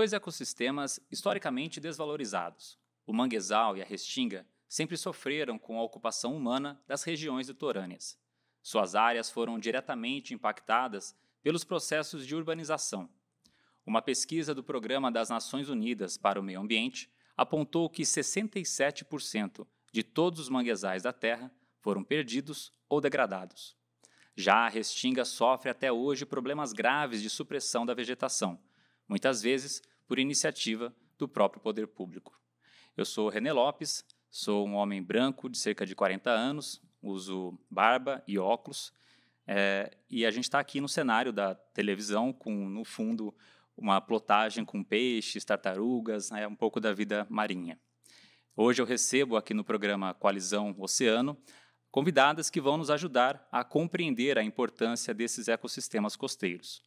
dois ecossistemas historicamente desvalorizados, o manguezal e a restinga, sempre sofreram com a ocupação humana das regiões litorâneas. Suas áreas foram diretamente impactadas pelos processos de urbanização. Uma pesquisa do Programa das Nações Unidas para o Meio Ambiente apontou que 67% de todos os manguezais da Terra foram perdidos ou degradados. Já a restinga sofre até hoje problemas graves de supressão da vegetação, muitas vezes por iniciativa do próprio poder público. Eu sou René Lopes, sou um homem branco de cerca de 40 anos, uso barba e óculos, é, e a gente está aqui no cenário da televisão com, no fundo, uma plotagem com peixes, tartarugas, né, um pouco da vida marinha. Hoje eu recebo aqui no programa Coalizão Oceano convidadas que vão nos ajudar a compreender a importância desses ecossistemas costeiros.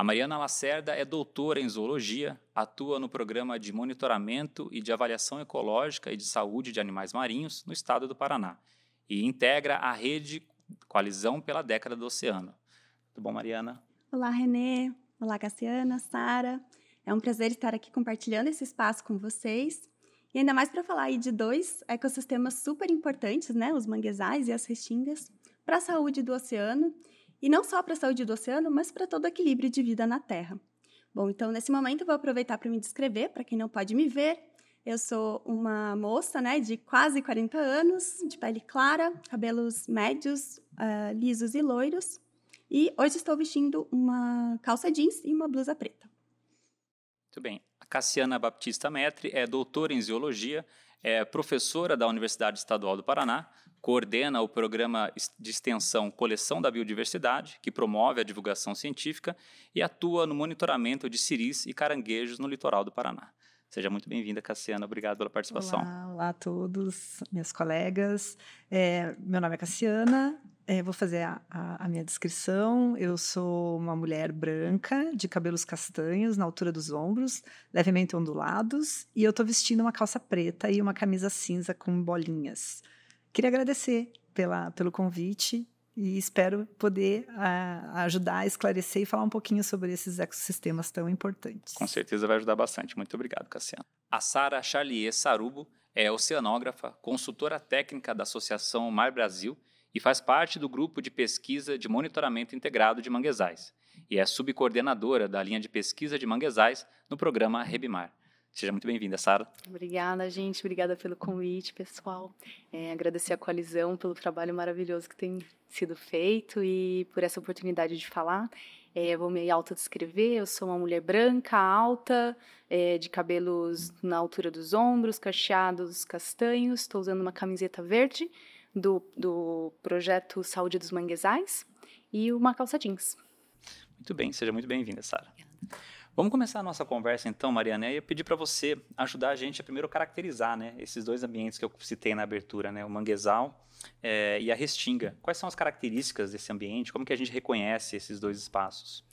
A Mariana Lacerda é doutora em zoologia, atua no programa de monitoramento e de avaliação ecológica e de saúde de animais marinhos no estado do Paraná e integra a rede Coalizão pela Década do Oceano. Tudo bom, Mariana? Olá, Renê. Olá, Cassiana, Sara. É um prazer estar aqui compartilhando esse espaço com vocês. E ainda mais para falar aí de dois ecossistemas super importantes, né? Os manguezais e as restingas, para a saúde do oceano e não só para a saúde do oceano, mas para todo o equilíbrio de vida na Terra. Bom, então nesse momento eu vou aproveitar para me descrever, para quem não pode me ver. Eu sou uma moça né, de quase 40 anos, de pele clara, cabelos médios, uh, lisos e loiros. E hoje estou vestindo uma calça jeans e uma blusa preta. Muito bem. A Cassiana Baptista Metri é doutora em zoologia é professora da Universidade Estadual do Paraná, coordena o programa de extensão Coleção da Biodiversidade, que promove a divulgação científica e atua no monitoramento de ciris e caranguejos no litoral do Paraná. Seja muito bem-vinda, Cassiana. Obrigado pela participação. Olá, olá a todos, minhas colegas. É, meu nome é Cassiana. É, vou fazer a, a, a minha descrição. Eu sou uma mulher branca, de cabelos castanhos, na altura dos ombros, levemente ondulados, e eu estou vestindo uma calça preta e uma camisa cinza com bolinhas. Queria agradecer pela, pelo convite e espero poder ah, ajudar a esclarecer e falar um pouquinho sobre esses ecossistemas tão importantes. Com certeza vai ajudar bastante. Muito obrigado, Cassiano. A Sara Charlier Sarubo é oceanógrafa, consultora técnica da Associação Mar Brasil e faz parte do grupo de pesquisa de monitoramento integrado de manguezais e é subcoordenadora da linha de pesquisa de manguezais no programa Rebimar. Seja muito bem-vinda, Sara. Obrigada, gente. Obrigada pelo convite, pessoal. É, agradecer a coalizão pelo trabalho maravilhoso que tem sido feito e por essa oportunidade de falar. É, vou me autodescrever. Eu sou uma mulher branca, alta, é, de cabelos na altura dos ombros, cacheados, castanhos. Estou usando uma camiseta verde do, do projeto Saúde dos Manguezais e uma calça jeans. Muito bem, seja muito bem-vinda, Sara. Vamos começar a nossa conversa então, Mariana, e pedir para você ajudar a gente a primeiro caracterizar né, esses dois ambientes que eu citei na abertura, né, o manguezal é, e a restinga. Quais são as características desse ambiente? Como que a gente reconhece esses dois espaços?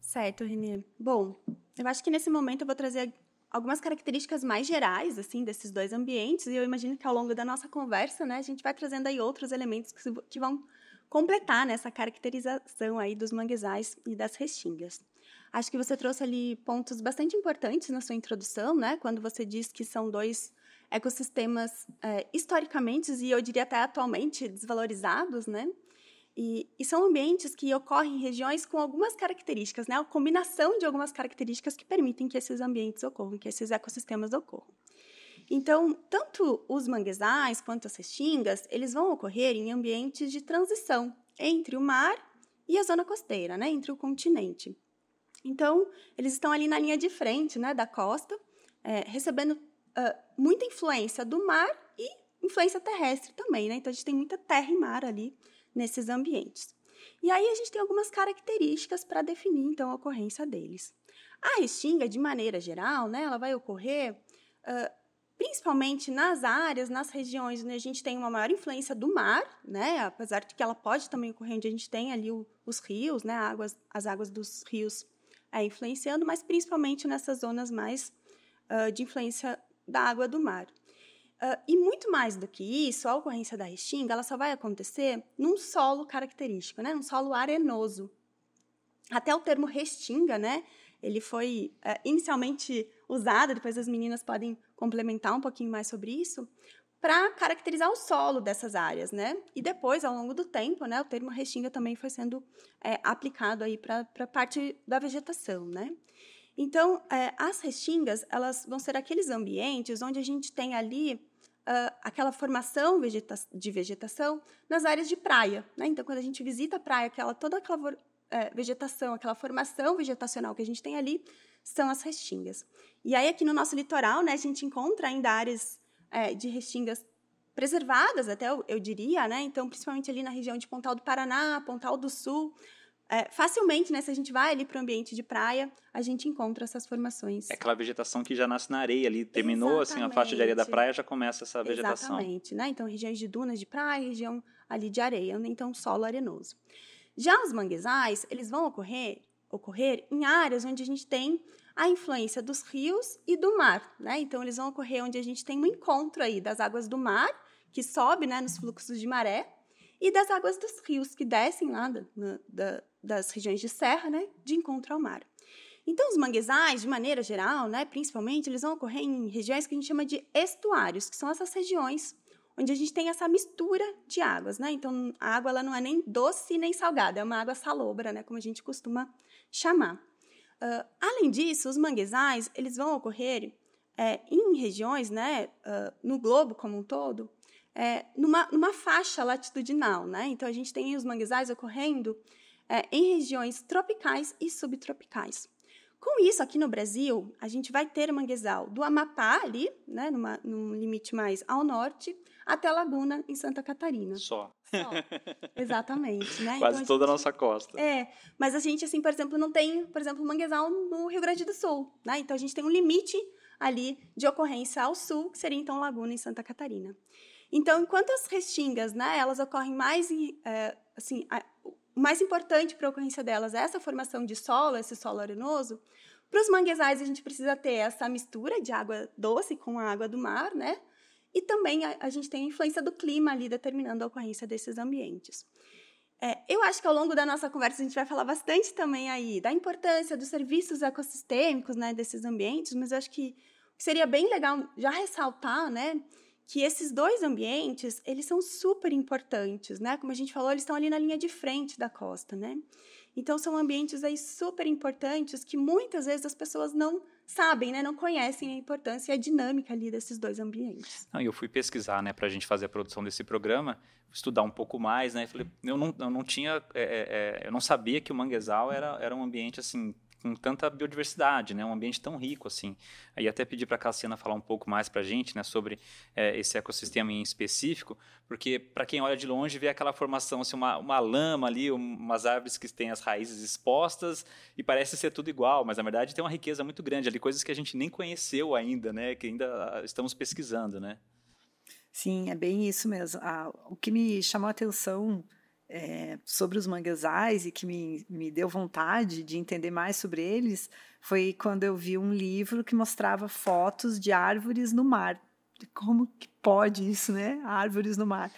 Certo, Renê. Bom, eu acho que nesse momento eu vou trazer algumas características mais gerais assim desses dois ambientes e eu imagino que ao longo da nossa conversa, né, a gente vai trazendo aí outros elementos que, que vão completar nessa caracterização aí dos manguezais e das restingas. Acho que você trouxe ali pontos bastante importantes na sua introdução, né? Quando você diz que são dois ecossistemas é, historicamente e eu diria até atualmente desvalorizados, né? E, e, são ambientes que ocorrem em regiões com algumas características, né? A combinação de algumas características que permitem que esses ambientes ocorram, que esses ecossistemas ocorram. Então, tanto os manguezais quanto as restingas, eles vão ocorrer em ambientes de transição entre o mar e a zona costeira, né? Entre o continente. Então, eles estão ali na linha de frente né, da costa, é, recebendo uh, muita influência do mar e influência terrestre também. Né? Então, a gente tem muita terra e mar ali nesses ambientes. E aí, a gente tem algumas características para definir, então, a ocorrência deles. A restinga, de maneira geral, né, ela vai ocorrer uh, principalmente nas áreas, nas regiões onde a gente tem uma maior influência do mar, né? Apesar de que ela pode também ocorrer onde a gente tem ali o, os rios, né? Águas, as águas dos rios é, influenciando, mas principalmente nessas zonas mais uh, de influência da água do mar. Uh, e muito mais do que isso, a ocorrência da restinga ela só vai acontecer num solo característico, né? Um solo arenoso. Até o termo restinga, né? ele foi uh, inicialmente usado, depois as meninas podem complementar um pouquinho mais sobre isso, para caracterizar o solo dessas áreas, né? E depois, ao longo do tempo, né, o termo restinga também foi sendo é, aplicado aí para a parte da vegetação, né? Então, é, as restingas, elas vão ser aqueles ambientes onde a gente tem ali uh, aquela formação vegeta de vegetação nas áreas de praia, né? Então, quando a gente visita a praia, aquela, toda aquela é, vegetação, aquela formação vegetacional que a gente tem ali, são as restingas. E aí, aqui no nosso litoral, né, a gente encontra ainda áreas é, de restingas preservadas, até eu, eu, diria, né? Então, principalmente ali na região de Pontal do Paraná, Pontal do Sul. É, facilmente, né? Se a gente vai ali para o ambiente de praia, a gente encontra essas formações. É aquela vegetação que já nasce na areia ali. Terminou Exatamente. assim a faixa de areia da praia, já começa essa vegetação. Exatamente, né? Então, regiões de dunas de praia, região ali de areia, né? então solo arenoso. Já os manguezais, eles vão ocorrer, ocorrer em áreas onde a gente tem a influência dos rios e do mar, né? Então eles vão ocorrer onde a gente tem um encontro aí das águas do mar, que sobe, né, nos fluxos de maré, e das águas dos rios que descem lá da, da, das regiões de serra, né, de encontro ao mar. Então, os manguezais, de maneira geral, né, principalmente, eles vão ocorrer em regiões que a gente chama de estuários, que são essas regiões onde a gente tem essa mistura de águas, né? Então, a água ela não é nem doce nem salgada, é uma água salobra, né, como a gente costuma chamar. Uh, além disso, os manguezais eles vão ocorrer é, em regiões, né, uh, no globo como um todo, é, numa, numa faixa latitudinal. Né? Então, a gente tem os manguezais ocorrendo é, em regiões tropicais e subtropicais. Com isso, aqui no Brasil, a gente vai ter o manguezal do Amapá, ali, né, numa, num limite mais ao norte, até Laguna, em Santa Catarina. Só. Só. Exatamente, né? Então, Quase então, toda a, gente... a nossa costa. É, mas a gente, assim, por exemplo, não tem, por exemplo, manguezal no Rio Grande do Sul, né? Então, a gente tem um limite ali de ocorrência ao sul, que seria, então, Laguna, em Santa Catarina. Então, enquanto as restingas, né, elas ocorrem mais, é, assim, a, o mais importante para a ocorrência delas é essa formação de solo, esse solo arenoso, para os manguezais, a gente precisa ter essa mistura de água doce com a água do mar, né? E também a, a gente tem a influência do clima ali determinando a ocorrência desses ambientes. É, eu acho que ao longo da nossa conversa a gente vai falar bastante também aí da importância dos serviços ecossistêmicos, né, desses ambientes, mas eu acho que seria bem legal já ressaltar, né, que esses dois ambientes, eles são super importantes, né? Como a gente falou, eles estão ali na linha de frente da costa, né? Então são ambientes aí super importantes que muitas vezes as pessoas não sabem, né? Não conhecem a importância e a dinâmica ali desses dois ambientes. Não, eu fui pesquisar, né, para a gente fazer a produção desse programa, estudar um pouco mais, né? Falei, eu não, eu não tinha, é, é, é eu não sabia que o manguezal era, era um ambiente assim com tanta biodiversidade, né? Um ambiente tão rico assim. E até pedir para a Cassiana falar um pouco mais para a gente, né? Sobre é, esse ecossistema em específico, porque para quem olha de longe vê aquela formação, assim, uma, uma lama ali, umas árvores que têm as raízes expostas e parece ser tudo igual, mas na verdade tem uma riqueza muito grande ali, coisas que a gente nem conheceu ainda, né? Que ainda ah, estamos pesquisando, né? Sim, é bem isso mesmo. Ah, o que me chamou a atenção é, sobre os manguezais e que me, me deu vontade de entender mais sobre eles foi quando eu vi um livro que mostrava fotos de árvores no mar. Como que pode isso, né? Árvores no mar.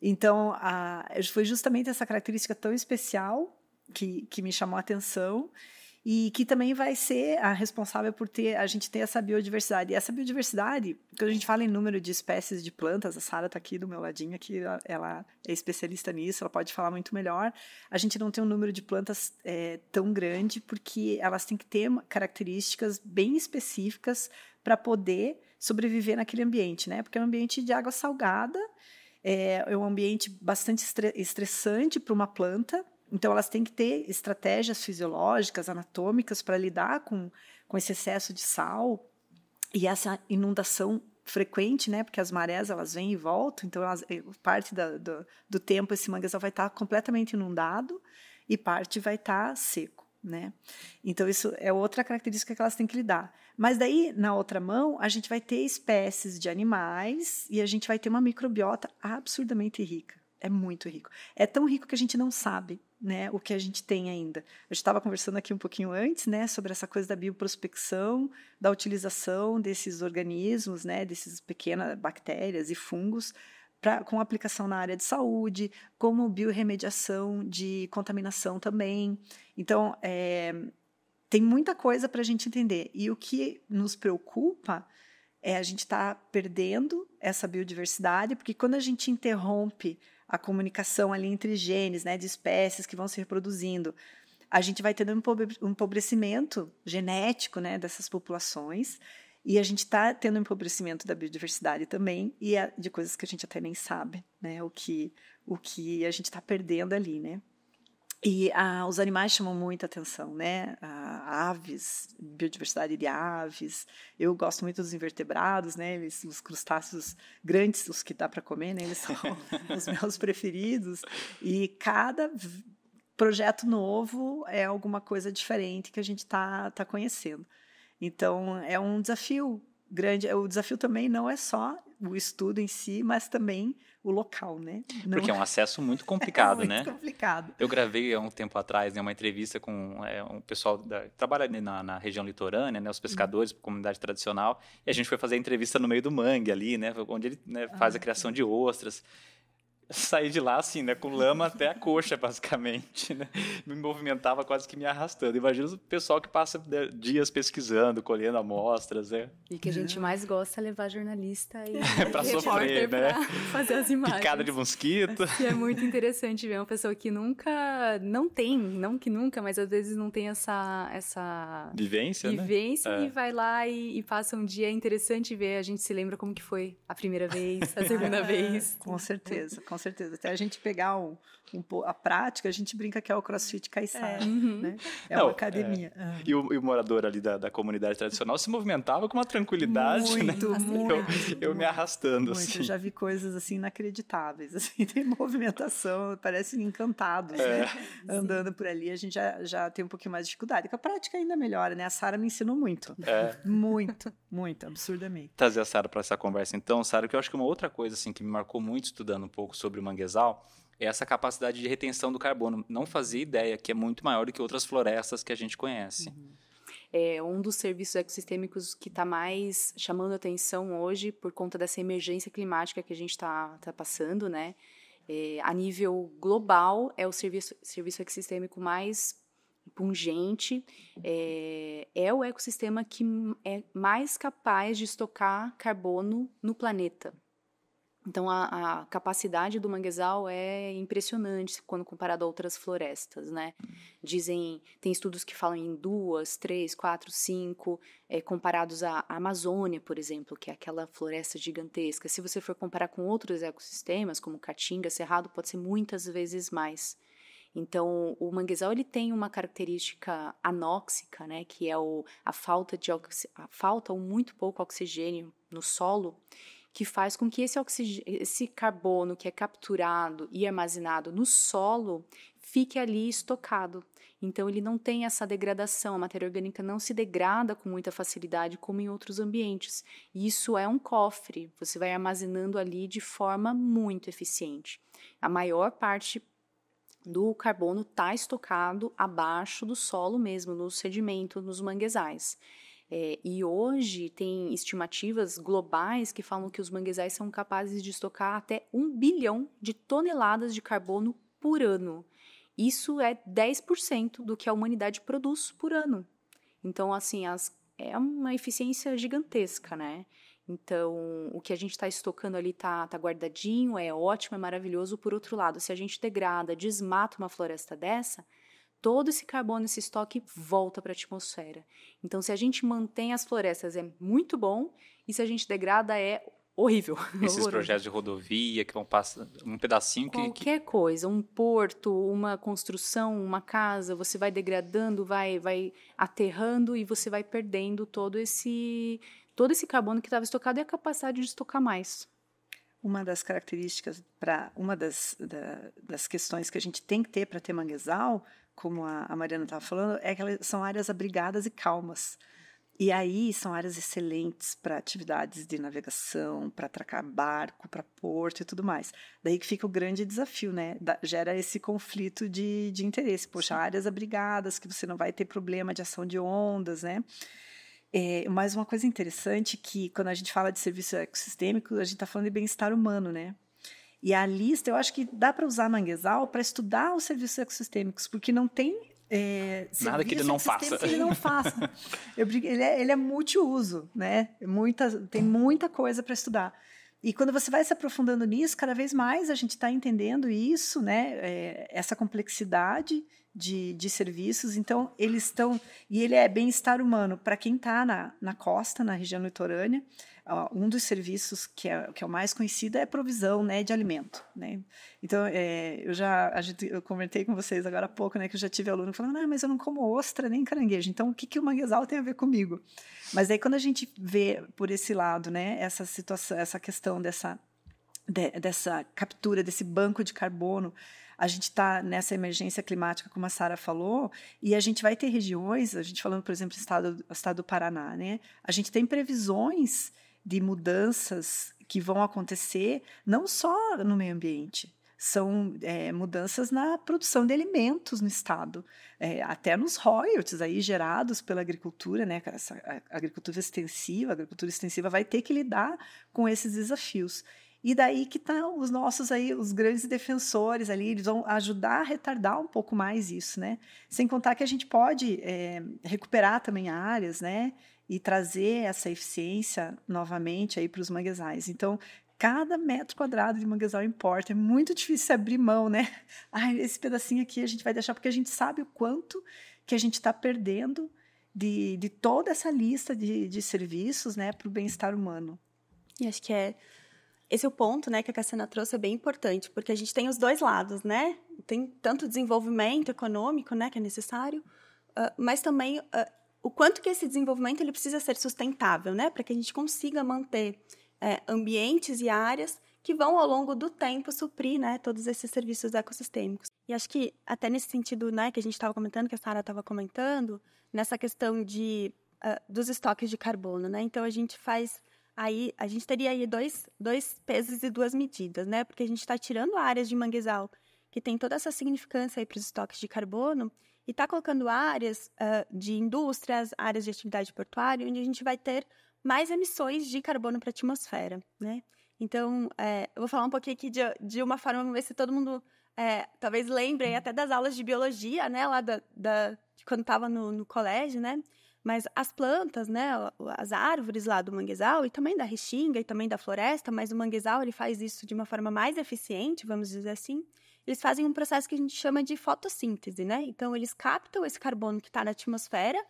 Então, a, foi justamente essa característica tão especial que, que me chamou a atenção e que também vai ser a responsável por ter a gente ter essa biodiversidade. E essa biodiversidade, quando a gente fala em número de espécies de plantas, a Sara está aqui do meu ladinho, aqui ela, ela, é especialista nisso, ela pode falar muito melhor. A gente não tem um número de plantas é, tão grande porque elas têm que ter características bem específicas para poder sobreviver naquele ambiente, né? Porque é um ambiente de água salgada, é, é um ambiente bastante estressante para uma planta então, elas têm que ter estratégias fisiológicas, anatômicas, para lidar com, com esse excesso de sal e essa inundação frequente, né? Porque as marés elas vêm e voltam, então elas, eh, parte da, do, do, tempo esse manguezal vai estar tá completamente inundado e parte vai estar tá seco, né? Então isso é outra característica que elas têm que lidar. Mas daí na outra mão a gente vai ter espécies de animais e a gente vai ter uma microbiota absurdamente rica. É muito rico. É tão rico que a gente não sabe. Né, o que a gente tem ainda. Eu estava conversando aqui um pouquinho antes, né, sobre essa coisa da bioprospecção, da utilização desses organismos, né, dessas pequenas bactérias e fungos Pra, com aplicação na área de saúde, como biorremediação de contaminação também. Então, é, tem muita coisa para a gente entender. E o que nos preocupa é a gente estar tá perdendo essa biodiversidade, porque quando a gente interrompe a comunicação ali entre genes, né, de espécies que vão se reproduzindo. A gente vai tendo um empobrecimento genético, né, dessas populações, e a gente está tendo um empobrecimento da biodiversidade também e é de coisas que a gente até nem sabe, né, o que o que a gente está perdendo ali, né. E ah, os animais chamam muita atenção, né? Ah, aves, biodiversidade de aves. Eu gosto muito dos invertebrados, né? Eles, os crustáceos grandes, os que dá para comer, né? Eles são os meus preferidos. E cada projeto novo é alguma coisa diferente que a gente está tá conhecendo. Então, é um desafio grande. É, o desafio também não é só o estudo em si, mas também o local, né? Não... Porque é um é acesso muito é complicado, muito né? Muito complicado. Eu gravei há um tempo atrás né, uma entrevista com é, um pessoal da, que trabalha na, na, região litorânea, né? Os pescadores, uhum. comunidade tradicional, e a gente foi fazer a entrevista no meio do mangue ali, né? Onde ele né, faz ah, a criação é. de ostras saí de lá assim, né, com lama até a coxa, basicamente, né? Me movimentava quase que me arrastando. Imagina o pessoal que passa né, dias pesquisando, colhendo amostras, né? E que a gente mais gosta é levar jornalista e para sofrer, né? fazer as imagens. Picada de mosquito. E é muito interessante ver uma pessoa que nunca não tem, não que nunca, mas às vezes não tem essa essa vivência, né? vivência né? e é. vai lá e, e, passa um dia é interessante ver, a gente se lembra como que foi a primeira vez, a segunda é, vez. Com certeza, com certeza. Até a gente pegar um, um, a prática, a gente brinca que é o crossfit caiçara, é. né? Uhum. É Não, uma é. academia. É. E, o, e, o, morador ali da, da, comunidade tradicional se movimentava com uma tranquilidade, muito, né? Muito, assim, eu, eu me arrastando, muito. assim. Eu já vi coisas, assim, inacreditáveis, assim, tem movimentação, parecem encantados, é. né? Andando por ali, a gente já, já tem um pouquinho mais de dificuldade, com a prática ainda melhora, né? A Sara me ensinou muito, é. muito, muito, absurdamente. Trazer a Sara para essa conversa, então, Sara, que eu acho que uma outra coisa, assim, que me marcou muito estudando um pouco sobre sobre o manguezal é essa capacidade de retenção do carbono. Não fazia ideia que é muito maior do que outras florestas que a gente conhece. Uhum. É um dos serviços ecossistêmicos que está mais chamando atenção hoje por conta dessa emergência climática que a gente está tá passando, né? É, a nível global, é o serviço, serviço ecossistêmico mais pungente, é, é o ecossistema que é mais capaz de estocar carbono no planeta. Então, a, a, capacidade do manguezal é impressionante quando comparado a outras florestas, né? Dizem, tem estudos que falam em duas, três, quatro, cinco, é, comparados à Amazônia, por exemplo, que é aquela floresta gigantesca. Se você for comparar com outros ecossistemas, como Caatinga, Cerrado, pode ser muitas vezes mais. Então, o manguezal ele tem uma característica anóxica, né, que é o, a falta de a falta ou muito pouco oxigênio no solo que faz com que esse, esse carbono que é capturado e armazenado no solo fique ali estocado. Então, ele não tem essa degradação, a matéria orgânica não se degrada com muita facilidade como em outros ambientes. Isso é um cofre, você vai armazenando ali de forma muito eficiente. A maior parte do carbono está estocado abaixo do solo mesmo, no sedimento, nos manguezais. É, e hoje tem estimativas globais que falam que os manguezais são capazes de estocar até um bilhão de toneladas de carbono por ano. Isso é 10% do que a humanidade produz por ano. Então, assim, as, é uma eficiência gigantesca, né? Então, o que a gente está estocando ali está tá guardadinho, é ótimo, é maravilhoso. Por outro lado, se a gente degrada, desmata uma floresta dessa, todo esse carbono, esse estoque volta para a atmosfera. Então, se a gente mantém as florestas, é muito bom, e se a gente degrada, é horrível. Esses horrível. projetos de rodovia que vão passar um pedacinho Qualquer que. Qualquer coisa, um porto, uma construção, uma casa, você vai degradando, vai, vai aterrando e você vai perdendo todo esse, todo esse carbono que estava estocado e a capacidade de estocar mais. Uma das características para uma das, da, das questões que a gente tem que ter para ter manguezal como a, a Mariana estava falando, é que elas são áreas abrigadas e calmas. E aí são áreas excelentes para atividades de navegação, para atracar barco, para porto e tudo mais. Daí que fica o grande desafio, né? Da, gera esse conflito de, de interesse. Poxa, Sim. áreas abrigadas, que você não vai ter problema de ação de ondas, né? É, mas uma coisa interessante é que quando a gente fala de serviço ecossistêmico, a gente está falando de bem-estar humano, né? E a lista, eu acho que dá para usar manguezal para estudar os serviços ecossistêmicos, porque não tem é, Nada que ele não faça. Que ele não faça. Eu, ele, é, ele é multiuso, né? Muita, tem muita coisa para estudar. E quando você vai se aprofundando nisso, cada vez mais a gente está entendendo isso, né? É, essa complexidade de, de serviços. Então, eles estão. E ele é bem-estar humano para quem está na, na costa, na região litorânea, um dos serviços que é, que é o mais conhecido é provisão né, de alimento. Né? Então, é, eu já a gente, eu comentei com vocês agora há pouco né, que eu já tive aluno falando, ah, mas eu não como ostra nem caranguejo, então o que, que o manguezal tem a ver comigo? Mas aí quando a gente vê por esse lado né, essa situação, essa questão dessa, de, dessa captura, desse banco de carbono, a gente está nessa emergência climática, como a Sara falou, e a gente vai ter regiões, a gente falando, por exemplo, do estado, estado do Paraná, né? A gente tem previsões de mudanças que vão acontecer, não só no meio ambiente, são é, mudanças na produção de alimentos no estado, é, até nos royalties aí gerados pela agricultura, né? Essa agricultura extensiva, a agricultura extensiva vai ter que lidar com esses desafios. E daí que estão tá os nossos aí, os grandes defensores ali, eles vão ajudar a retardar um pouco mais isso, né? Sem contar que a gente pode é, recuperar também áreas, né? e trazer essa eficiência novamente aí para os manguezais. Então, cada metro quadrado de manguezal importa. É muito difícil abrir mão, né? Ah, esse pedacinho aqui a gente vai deixar porque a gente sabe o quanto que a gente está perdendo de, de toda essa lista de, de serviços, né, para o bem-estar humano. E acho que é esse é o ponto, né, que a Cassiana trouxe é bem importante, porque a gente tem os dois lados, né? Tem tanto desenvolvimento econômico, né, que é necessário, uh, mas também ah, o quanto que esse desenvolvimento ele precisa ser sustentável, né? Para que a gente consiga manter é, ambientes e áreas que vão ao longo do tempo suprir, né, todos esses serviços ecossistêmicos. E acho que até nesse sentido, né, que a gente estava comentando, que a Sara estava comentando, nessa questão de uh, dos estoques de carbono, né? Então a gente faz aí a gente teria aí dois, dois pesos e duas medidas, né? Porque a gente está tirando áreas de manguezal que tem toda essa significância aí para os estoques de carbono e está colocando áreas uh, de indústrias, áreas de atividade portuária, onde a gente vai ter mais emissões de carbono para a atmosfera, né? Então, é, eu vou falar um pouquinho aqui de, de uma forma, vamos ver se todo mundo é, talvez lembre até das aulas de biologia, né, lá da, da de quando estava no, no, colégio, né? Mas as plantas, né, as árvores lá do manguezal e também da restinga e também da floresta, mas o manguezal ele faz isso de uma forma mais eficiente, vamos dizer assim eles fazem um processo que a gente chama de fotossíntese, né? Então, eles captam esse carbono que está na atmosfera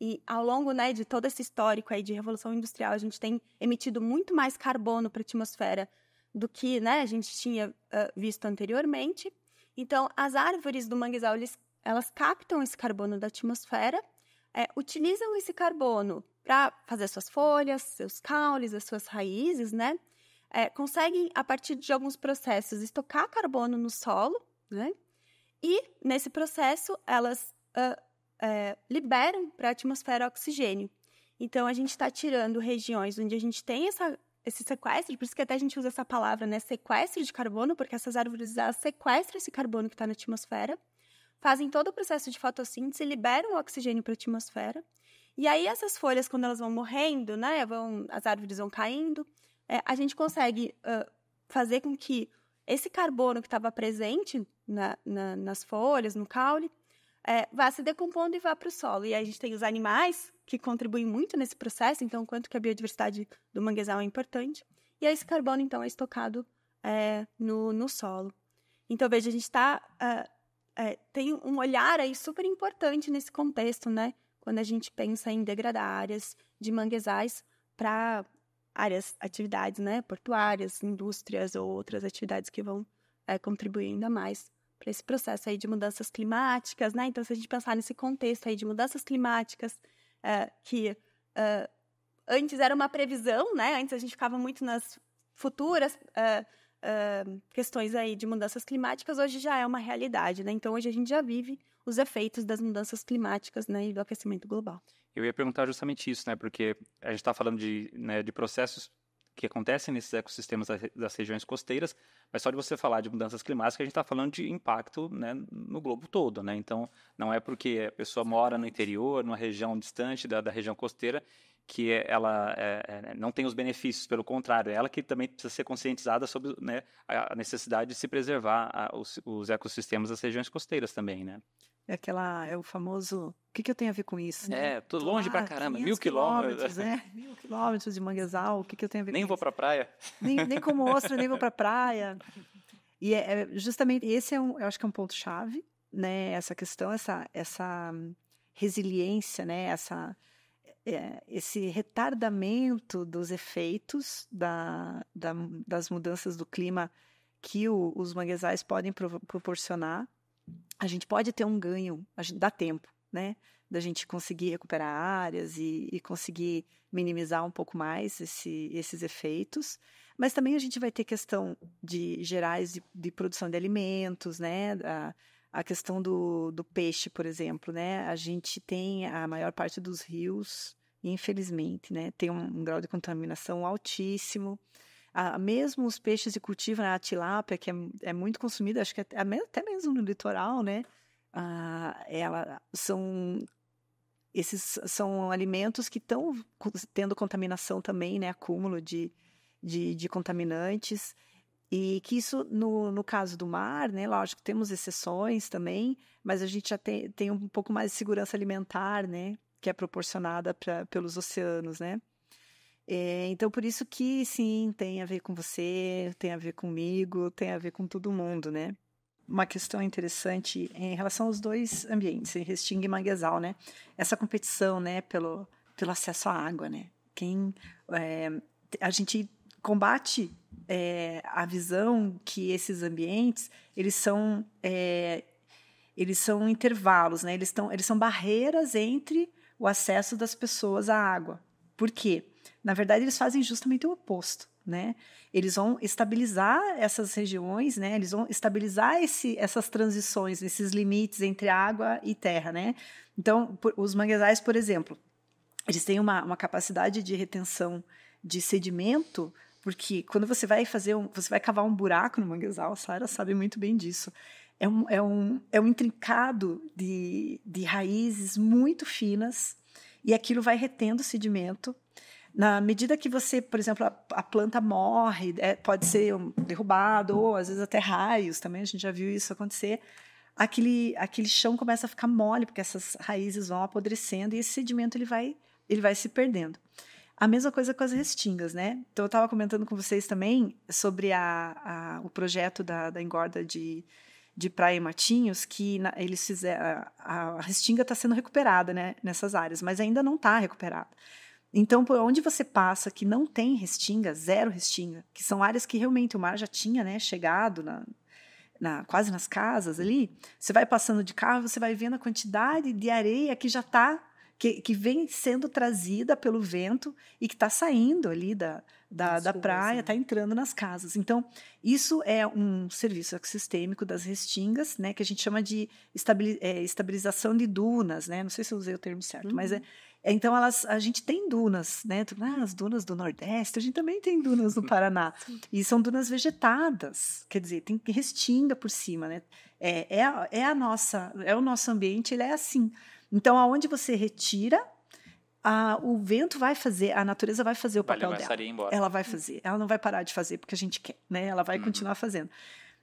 e ao longo né, de todo esse histórico aí de revolução industrial, a gente tem emitido muito mais carbono para a atmosfera do que né, a gente tinha uh, visto anteriormente. Então, as árvores do manguezal, eles, elas captam esse carbono da atmosfera, é, utilizam esse carbono para fazer suas folhas, seus caules, as suas raízes, né? é, conseguem, a partir de alguns processos, estocar carbono no solo, né? E nesse processo elas uh, uh, liberam para a atmosfera oxigênio. Então a gente está tirando regiões onde a gente tem essa, esse sequestro, por isso que até a gente usa essa palavra, né? Sequestro de carbono, porque essas árvores elas sequestram esse carbono que está na atmosfera, fazem todo o processo de fotossíntese, liberam o oxigênio para a atmosfera. E aí essas folhas, quando elas vão morrendo, né? Vão, as árvores vão caindo, é, a gente consegue uh, fazer com que esse carbono que estava presente na, na, nas folhas, no caule, é, vá se decompondo e vá para o solo. E aí a gente tem os animais que contribuem muito nesse processo, então quanto que a biodiversidade do manguezal é importante. E aí esse carbono, então, é estocado é, no, no solo. Então, veja, a gente está... É, tem um olhar aí super importante nesse contexto, né? Quando a gente pensa em degradar áreas de manguezais para áreas, atividades, né, portuárias, indústrias ou outras atividades que vão é, contribuir ainda mais para esse processo aí de mudanças climáticas, né? Então, se a gente pensar nesse contexto aí de mudanças climáticas, é, que é, antes era uma previsão, né? Antes a gente ficava muito nas futuras questões aí de mudanças climáticas, hoje já é uma realidade, né? Então, hoje a gente já vive os efeitos das mudanças climáticas, né, e do aquecimento global. Eu ia perguntar justamente isso, né? Porque a gente está falando de, né, de processos que acontecem nesses ecossistemas das regiões costeiras, mas só de você falar de mudanças climáticas, a gente está falando de impacto né, no globo todo. Né? Então, não é porque a pessoa mora no interior, numa região distante da, da região costeira, que ela é, é não tem os benefícios, pelo contrário, é ela que também precisa ser conscientizada sobre né, a necessidade de se preservar a, os, os ecossistemas das regiões costeiras também. Né? É aquela, é o famoso, o que, que eu tenho a ver com isso? Né? É, tô longe ah, pra caramba, mil quilômetros. É, mil quilômetros de manguezal, o que, que eu tenho a ver nem com isso? Nem vou pra praia. Nem, nem como ostra, nem vou pra praia. E é, é, justamente esse é um, eu acho que é um ponto chave, né? Essa questão, essa, essa resiliência, né? Essa, é, esse retardamento dos efeitos da, da, das mudanças do clima que o, os manguezais podem pro, proporcionar a gente pode ter um ganho, a gente dá tempo, né? Da gente conseguir recuperar áreas e, e conseguir minimizar um pouco mais esse, esses efeitos. Mas também a gente vai ter questão de gerais de, de produção de alimentos, né? A, a questão do, do, peixe, por exemplo, né? A gente tem a maior parte dos rios, infelizmente, né? Tem um, um grau de contaminação altíssimo a mesmo os peixes de cultivo, né, a tilápia, que é, é muito consumida, acho que até, é até mesmo no litoral, né? Ah, ela, são esses são alimentos que estão tendo contaminação também, né? Acúmulo de, de, de contaminantes. E que isso, no, no caso do mar, né? Lógico, temos exceções também, mas a gente já tem, tem um pouco mais de segurança alimentar, né? Que é proporcionada pra, pelos oceanos, né? É, então, por isso que sim, tem a ver com você, tem a ver comigo, tem a ver com todo mundo, né? Uma questão interessante em relação aos dois ambientes, Restinga e Manguezal, né? Essa competição, né, pelo, pelo acesso à água, né? Quem, é, a gente combate é, a visão que esses ambientes, eles são, eles são intervalos, né? Eles, tão, eles são barreiras entre o acesso das pessoas à água, por quê? Na verdade, eles fazem justamente o oposto. Né? Eles vão estabilizar essas regiões, né? Eles vão estabilizar esse, essas transições, esses limites entre água e terra, né? Então, por, os manguezais, por exemplo, eles têm uma, uma, capacidade de retenção de sedimento, porque quando você vai fazer um, você vai cavar um buraco no manguezal, a Sara sabe muito bem disso. É um, é um, é um intrincado de, de raízes muito finas, e aquilo vai retendo o sedimento. Na medida que você, por exemplo, a, a planta morre, é, pode ser derrubado, ou às vezes até raios também, a gente já viu isso acontecer, aquele, aquele chão começa a ficar mole, porque essas raízes vão apodrecendo e esse sedimento ele vai, ele vai se perdendo. A mesma coisa com as restingas, né? Então, eu estava comentando com vocês também sobre a, a, o projeto da, da engorda de de Praia e Matinhos que na, eles fizeram. A, a restinga está sendo recuperada né, nessas áreas, mas ainda não está recuperada. Então, por onde você passa que não tem restinga, zero restinga, que são áreas que realmente o mar já tinha né, chegado na, na, quase nas casas ali, você vai passando de carro, você vai vendo a quantidade de areia que já está, que, que vem sendo trazida pelo vento e que está saindo ali da, da, da praia, está entrando nas casas. Então, isso é um serviço ecossistêmico das restingas, né, que a gente chama de é, estabilização de dunas, né? Não sei se eu usei o termo certo, é, uhum. mas é, então elas, a gente tem dunas, né? Ah, as dunas do Nordeste, a gente também tem dunas do Paraná. e são dunas vegetadas, quer dizer, tem restinga por cima, né? É, é, é a nossa, é o nosso ambiente, ele é assim. Então, aonde você retira a, o vento vai fazer, a natureza vai fazer o papel vai dela. Embora. Ela vai fazer. Ela não vai parar de fazer porque a gente quer, né? Ela vai uhum. continuar fazendo.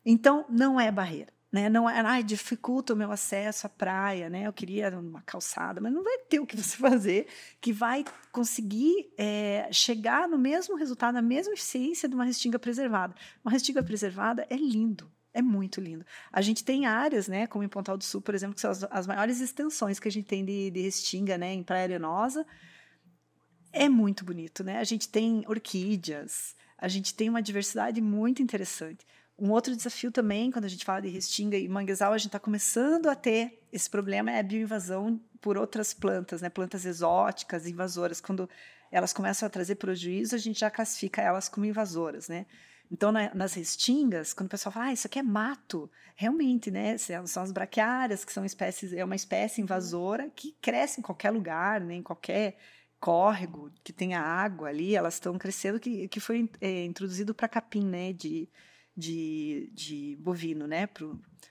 Então, não é barreira. Né? Não é, ai dificulta o meu acesso à praia, né? Eu queria uma calçada, mas não vai ter o que você fazer que vai conseguir é, chegar no mesmo resultado, na mesma eficiência de uma restinga preservada. Uma restinga preservada é lindo, é muito lindo. A gente tem áreas, né, como em Pontal do Sul, por exemplo, que são as, as maiores extensões que a gente tem de, de restinga, né, em Praia Arenosa. É muito bonito, né? A gente tem orquídeas, a gente tem uma diversidade muito interessante. Um outro desafio também, quando a gente fala de restinga e manguezal, a gente está começando a ter esse problema é a bioinvasão por outras plantas, né? Plantas exóticas, invasoras. Quando elas começam a trazer prejuízo, a gente já classifica elas como invasoras, né? Então, na, nas restingas, quando o pessoal fala, ah, isso aqui é mato, realmente, né? É, são as braquiárias, que são espécies, é uma espécie invasora que cresce em qualquer lugar, né? em qualquer córrego que tenha água ali, elas estão crescendo, que, que foi é, introduzido para capim, né? De, de, de bovino, né?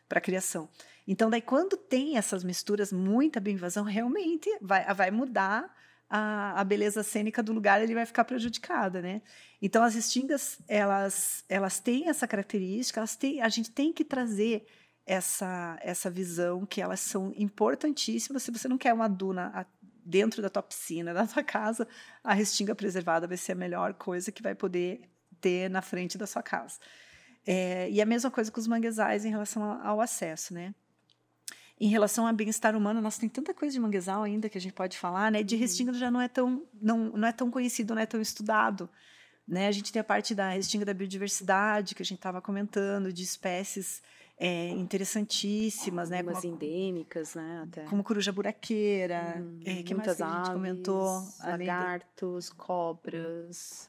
Para criação. Então, daí, quando tem essas misturas, muita bioinvasão, realmente vai, vai mudar a, a beleza cênica do lugar ele vai ficar prejudicada, né? Então as restingas elas elas têm essa característica, elas têm, a gente tem que trazer essa essa visão que elas são importantíssimas. Se você não quer uma duna a, dentro da tua piscina, da tua casa, a restinga preservada vai ser a melhor coisa que vai poder ter na frente da sua casa. É, e a mesma coisa com os manguezais em relação ao acesso, né? em relação a bem-estar humano, nós tem tanta coisa de manguezal ainda que a gente pode falar, né? De uhum. restinga já não é tão não, não é tão conhecido, não é tão estudado, né? A gente tem a parte da restinga da biodiversidade que a gente estava comentando de espécies é, interessantíssimas, né? Algumas endêmicas, né? Até. Como coruja buraqueira, hum, é, que muitas mais que a gente comentou, lagartos, da... cobras,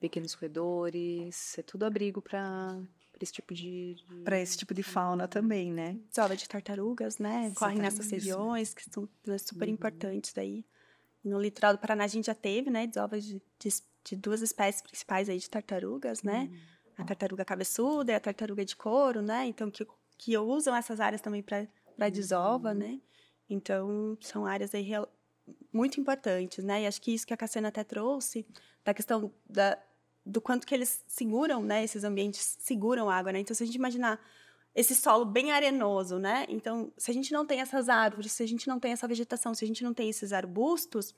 pequenos roedores, é tudo abrigo para para esse tipo de. Para esse tipo de fauna também, né? Desova de tartarugas, né? Correm nessas regiões, que são né, super uhum. importantes daí. No litoral do Paraná a gente já teve, né? Desovas de, de, de duas espécies principais aí de tartarugas, né? Uhum. A tartaruga cabeçuda e a tartaruga de couro, né? Então, que, que usam essas áreas também para desova, uhum. né? Então, são áreas aí real, muito importantes, né? E acho que isso que a Cassiana até trouxe, da questão da, do quanto que eles seguram, né? Esses ambientes seguram água, né? Então, se a gente imaginar esse solo bem arenoso, né? Então, se a gente não tem essas árvores, se a gente não tem essa vegetação, se a gente não tem esses arbustos,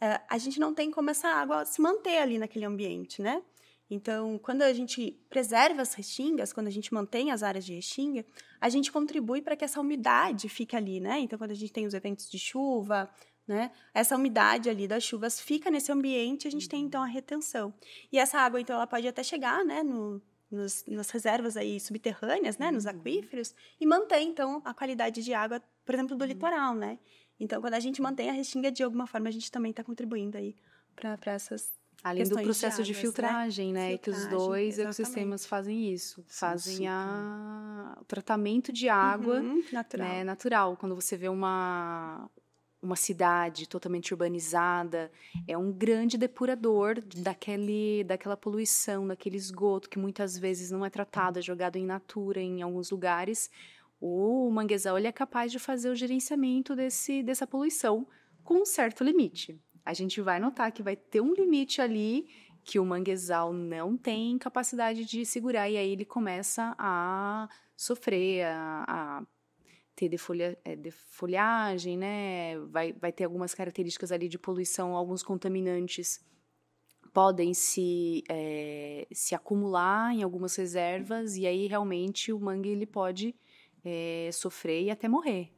é, a gente não tem como essa água se manter ali naquele ambiente, né? Então, quando a gente preserva as restingas, quando a gente mantém as áreas de restinga, a gente contribui para que essa umidade fique ali, né? Então, quando a gente tem os eventos de chuva, né? Essa umidade ali das chuvas fica nesse ambiente, a gente tem uhum. então a retenção. E essa água, então, ela pode até chegar, né, no, nos, nas reservas aí subterrâneas, né, nos uhum. aquíferos, e mantém, então, a qualidade de água, por exemplo, do uhum. litoral, né? Então, quando a gente mantém a restinga, de alguma forma, a gente também está contribuindo aí para essas Além do processo de, águas, de né? filtragem, né? Filtragem, que os dois exatamente. ecossistemas fazem isso. Fazem a... o tratamento de água uhum, natural. Né? natural. Quando você vê uma, uma cidade totalmente urbanizada, é um grande depurador daquele, daquela poluição, daquele esgoto que muitas vezes não é tratado, é jogado em natura em alguns lugares. O manguezal ele é capaz de fazer o gerenciamento desse, dessa poluição com um certo limite. A gente vai notar que vai ter um limite ali que o manguezal não tem capacidade de segurar e aí ele começa a sofrer, a, a ter defolha, é, defolhagem, né? Vai, vai ter algumas características ali de poluição, alguns contaminantes podem se, é, se acumular em algumas reservas e aí realmente o mangue ele pode é, sofrer e até morrer,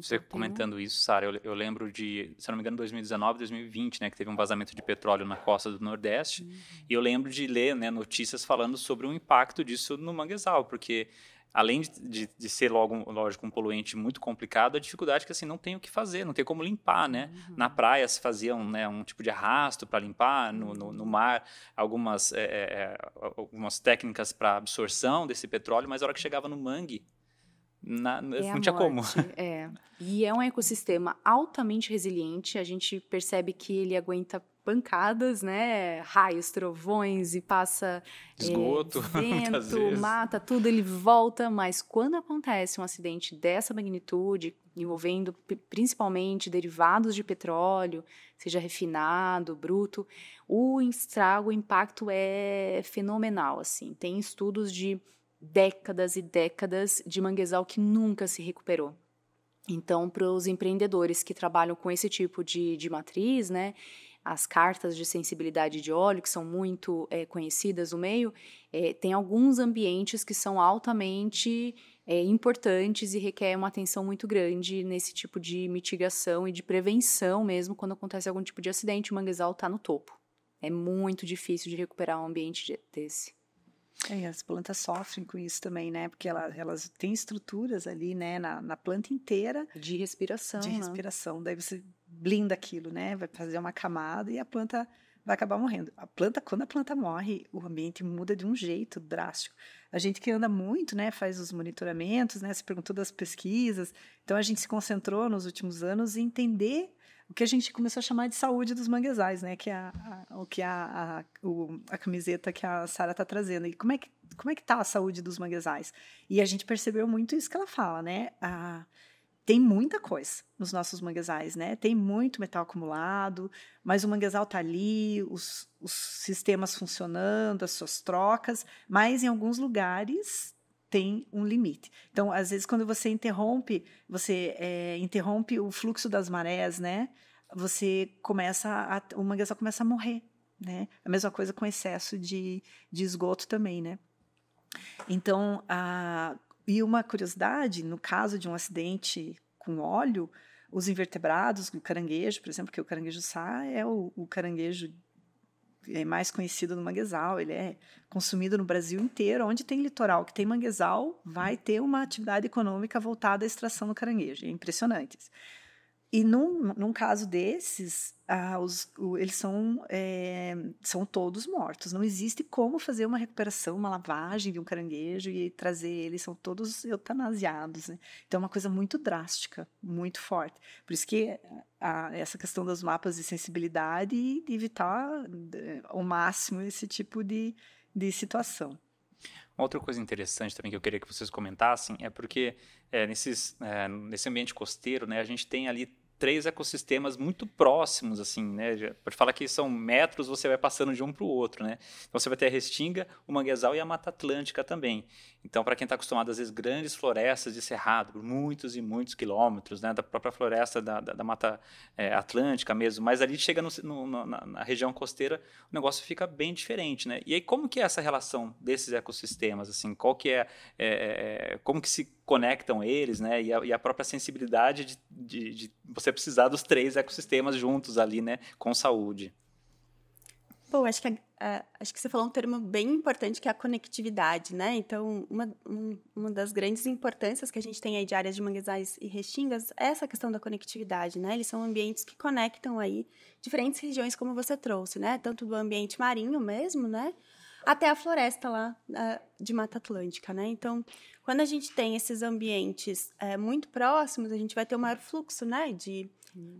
você comentando isso, Sara, eu, eu, lembro de, se não me engano, 2019, 2020, né, que teve um vazamento de petróleo na costa do Nordeste, uhum. e eu lembro de ler né, notícias falando sobre o impacto disso no manguezal, porque além de, de, de, ser logo, lógico, um poluente muito complicado, a dificuldade é que assim não tem o que fazer, não tem como limpar, né? Uhum. Na praia se fazia um, né, um tipo de arrasto para limpar, no, no, no, uhum. mar algumas, é, é, é algumas técnicas para absorção desse petróleo, mas a hora que chegava no mangue na, é não tinha como. É. E é um ecossistema altamente resiliente. A gente percebe que ele aguenta pancadas, né? Raios, trovões e passa é, esgoto, é, vento, mata tudo, ele volta, mas quando acontece um acidente dessa magnitude, envolvendo principalmente derivados de petróleo, seja refinado, bruto, o estrago, o impacto é fenomenal assim. Tem estudos de décadas e décadas de manguezal que nunca se recuperou. Então, para os empreendedores que trabalham com esse tipo de, de matriz, né, as cartas de sensibilidade de óleo, que são muito é, conhecidas no meio, é, tem alguns ambientes que são altamente é, importantes e requer uma atenção muito grande nesse tipo de mitigação e de prevenção mesmo quando acontece algum tipo de acidente, o manguezal está no topo. É muito difícil de recuperar um ambiente desse. É, as plantas sofrem com isso também, né? Porque elas, elas têm estruturas ali, né? Na, na planta inteira. De respiração. De né? respiração. Daí você blinda aquilo, né? Vai fazer uma camada e a planta vai acabar morrendo. A planta, quando a planta morre, o ambiente muda de um jeito drástico. A gente que anda muito, né, faz os monitoramentos, né, se perguntou das pesquisas. Então a gente se concentrou nos últimos anos em entender o que a gente começou a chamar de saúde dos manguezais, né? Que é a, a o que a, a, o, a camiseta que a Sara está trazendo. E como é que como é que tá a saúde dos manguezais? E a gente percebeu muito isso que ela fala, né? A, tem muita coisa nos nossos manguezais, né? Tem muito metal acumulado, mas o manguezal tá ali, os, os sistemas funcionando, as suas trocas, mas em alguns lugares tem um limite. Então, às vezes, quando você interrompe, você é, interrompe o fluxo das marés, né? Você começa a, o manguezal começa a morrer, né? A mesma coisa com excesso de, de esgoto também, né? Então, a, e uma curiosidade, no caso de um acidente com óleo, os invertebrados, o caranguejo, por exemplo, que o caranguejo sá é o, o caranguejo é mais conhecido no manguezal, ele é consumido no Brasil inteiro. Onde tem litoral que tem manguezal, vai ter uma atividade econômica voltada à extração do caranguejo. É impressionante. E num, num caso desses, ah, os, o, eles são, é, são todos mortos. Não existe como fazer uma recuperação, uma lavagem de um caranguejo e trazer eles, são todos eutanasiados. Né? Então é uma coisa muito drástica, muito forte. Por isso que a, ah, ah, essa questão dos mapas de sensibilidade e de evitar ao máximo esse tipo de, de situação. Uma outra coisa interessante também que eu queria que vocês comentassem é porque é, nesses, é, nesse ambiente costeiro, né, a gente tem ali três ecossistemas muito próximos, assim, né? Pode falar que são metros, você vai passando de um para o outro, né? Então você vai ter a Restinga, o Manguezal e a Mata Atlântica também. Então, para quem está acostumado às vezes grandes florestas de cerrado, por muitos e muitos quilômetros, né? Da própria floresta da, da, da Mata é, Atlântica mesmo, mas ali chega no, no, na, na, região costeira, o negócio fica bem diferente, né? E aí, como que é essa relação desses ecossistemas, assim? Qual que é, é, é como que se conectam eles, né? E a, e a própria sensibilidade de, de, de, você precisar dos três ecossistemas juntos ali, né? Com saúde. Bom, acho que, acho que você falou um termo bem importante que é a conectividade, né? Então, uma, um, uma das grandes importâncias que a gente tem aí de áreas de manguezais e restingas é essa questão da conectividade, né? Eles são ambientes que conectam aí diferentes regiões, como você trouxe, né? Tanto do ambiente marinho mesmo, né? até a floresta lá de Mata Atlântica, né? Então, quando a gente tem esses ambientes é, muito próximos, a gente vai ter um maior fluxo, né? De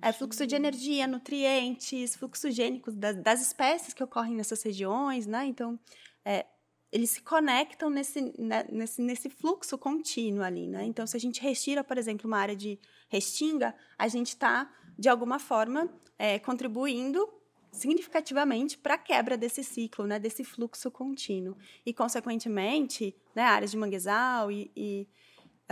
é, fluxo de energia, nutrientes, fluxo gênicos das, das espécies que ocorrem nessas regiões, né? Então, é, eles se conectam nesse, né, nesse, nesse fluxo contínuo ali, né? Então, se a gente retira, por exemplo, uma área de restinga, a gente está, de alguma forma, é, contribuindo significativamente para a quebra desse ciclo, né, desse fluxo contínuo. E, consequentemente, né, áreas de manguezal e, e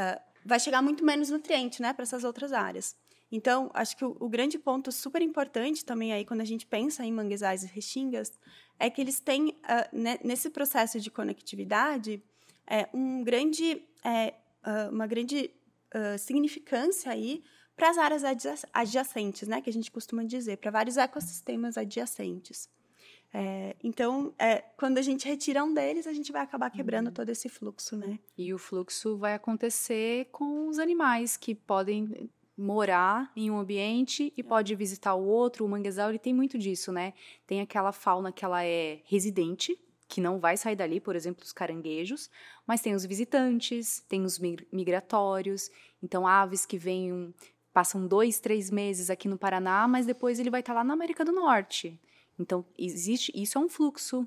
uh, vai chegar muito menos nutriente né, para essas outras áreas. Então, acho que o, o, grande ponto super importante também aí, quando a gente pensa em manguezais e restingas, é que eles têm, uh, né, nesse processo de conectividade, é, um grande, é, uh, uma grande significância aí para as áreas adjacentes, né, que a gente costuma dizer, para vários ecossistemas adjacentes. É, então, é, quando a gente retira um deles, a gente vai acabar quebrando uhum. todo esse fluxo, né? E o fluxo vai acontecer com os animais que podem morar em um ambiente e é. pode visitar o outro. O manguezal ele tem muito disso, né? Tem aquela fauna que ela é residente, que não vai sair dali, por exemplo, os caranguejos, mas tem os visitantes, tem os migratórios, então aves que vêm passam dois, três meses aqui no Paraná, mas depois ele vai estar tá lá na América do Norte. Então, existe, isso é um fluxo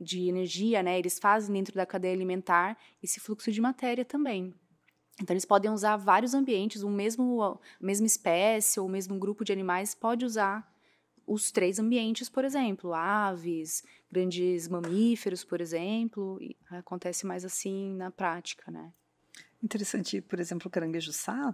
de energia, né? Eles fazem dentro da cadeia alimentar esse fluxo de matéria também. Então, eles podem usar vários ambientes, o mesmo, a mesma espécie ou o mesmo grupo de animais pode usar os três ambientes, por exemplo, aves, grandes mamíferos, por exemplo. Acontece mais assim na prática, né? Interessante, por exemplo, o caranguejo-sá,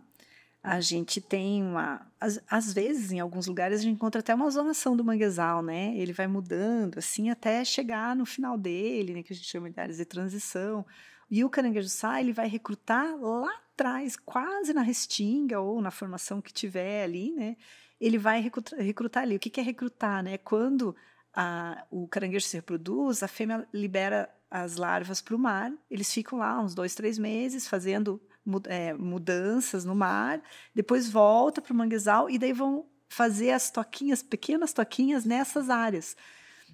a gente tem uma. Às, às, vezes, em alguns lugares, a gente encontra até uma zonação do manguezal, né? Ele vai mudando, assim, até chegar no final dele, né? Que a gente chama de áreas de transição. E o caranguejo sai, ele vai recrutar lá atrás, quase na restinga ou na formação que tiver ali, né? Ele vai recrutar, recrutar ali. O que, que é recrutar, né? Quando a, o caranguejo se reproduz, a fêmea libera as larvas para o mar, eles ficam lá uns dois, três meses fazendo é, mudanças no mar, depois volta para o manguezal e daí vão fazer as toquinhas, pequenas toquinhas nessas áreas.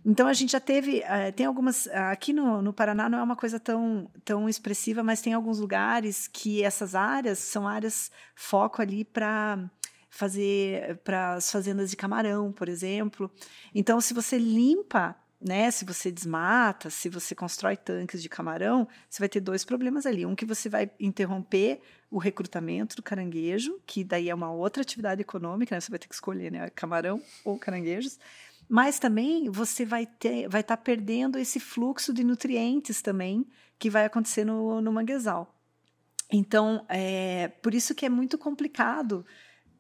Então a gente já teve, é, tem algumas aqui no, no Paraná não é uma coisa tão, tão expressiva, mas tem alguns lugares que essas áreas são áreas foco ali para fazer para as fazendas de camarão, por exemplo. Então se você limpa né? Se você desmata, se você constrói tanques de camarão, você vai ter dois problemas ali. Um que você vai interromper o recrutamento do caranguejo, que daí é uma outra atividade econômica, né? Você vai ter que escolher, né? Camarão ou caranguejos. Mas também você vai ter, vai estar tá perdendo esse fluxo de nutrientes também que vai acontecer no, no manguezal. Então, é, por isso que é muito complicado